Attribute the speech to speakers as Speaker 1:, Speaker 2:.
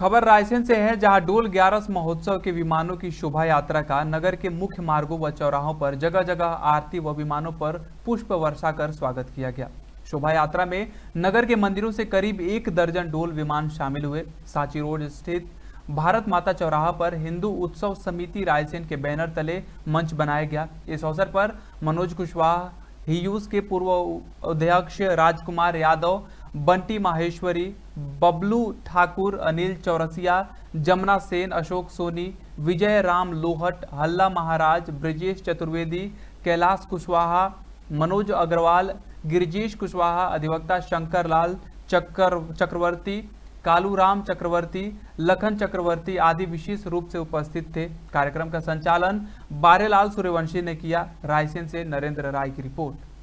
Speaker 1: खबर रायसेन से है जहां डोल ग्यारस महोत्सव के विमानों की शोभा यात्रा का नगर के मुख्य मार्गों व चौराहों पर जगह जगह आरती व विमानों पर पुष्प वर्षा कर स्वागत किया गया शोभा यात्रा में नगर के मंदिरों से करीब एक दर्जन डोल विमान शामिल हुए सांची रोड स्थित भारत माता चौराहा पर हिंदू उत्सव समिति रायसेन के बैनर तले मंच बनाया गया इस अवसर पर मनोज कुशवाहा हीयूज के पूर्व अध्यक्ष राजकुमार यादव बंटी माहेश्वरी बबलू ठाकुर अनिल चौरसिया जमुना सेन अशोक सोनी विजय राम लोहट हल्ला महाराज ब्रजेश चतुर्वेदी कैलाश कुशवाहा मनोज अग्रवाल गिरजेश कुशवाहा अधिवक्ता शंकर लाल चक्कर चक्रवर्ती कालूराम चक्रवर्ती लखन चक्रवर्ती आदि विशेष रूप से उपस्थित थे कार्यक्रम का संचालन बारेलाल सूर्यवंशी ने किया रायसेन से नरेंद्र राय की रिपोर्ट